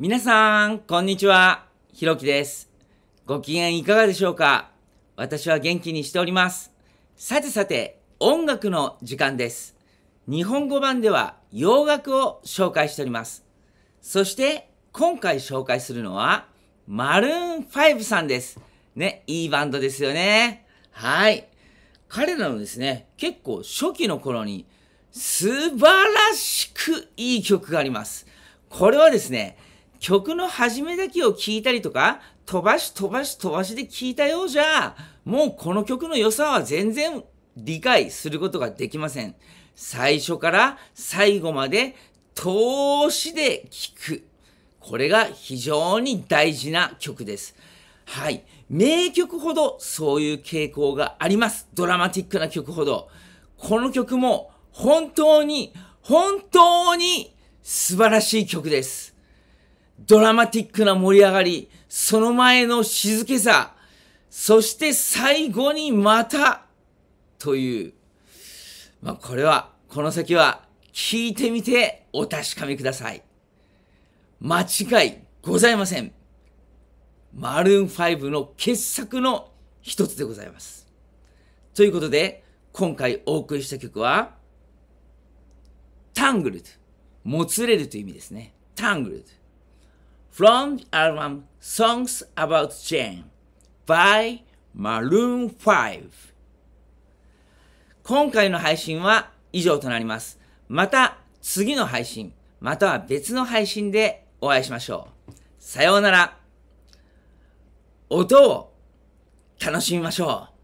皆さん、こんにちは。ひろきです。ご機嫌いかがでしょうか私は元気にしております。さてさて、音楽の時間です。日本語版では洋楽を紹介しております。そして、今回紹介するのは、マルーン5さんです。ね、いいバンドですよね。はい。彼らのですね、結構初期の頃に素晴らしくいい曲があります。これはですね、曲の始めだけを聞いたりとか、飛ばし飛ばし飛ばしで聞いたようじゃ、もうこの曲の良さは全然理解することができません。最初から最後まで通しで聞く。これが非常に大事な曲です。はい。名曲ほどそういう傾向があります。ドラマティックな曲ほど。この曲も本当に、本当に素晴らしい曲です。ドラマティックな盛り上がり、その前の静けさ、そして最後にまた、という。まあ、これは、この先は聞いてみてお確かめください。間違いございません。マルーン5の傑作の一つでございます。ということで、今回お送りした曲は、タングルド。もつれるという意味ですね。タングルド。from the album Songs About Jane by Maroon 5今回の配信は以上となります。また次の配信、または別の配信でお会いしましょう。さようなら。音を楽しみましょう。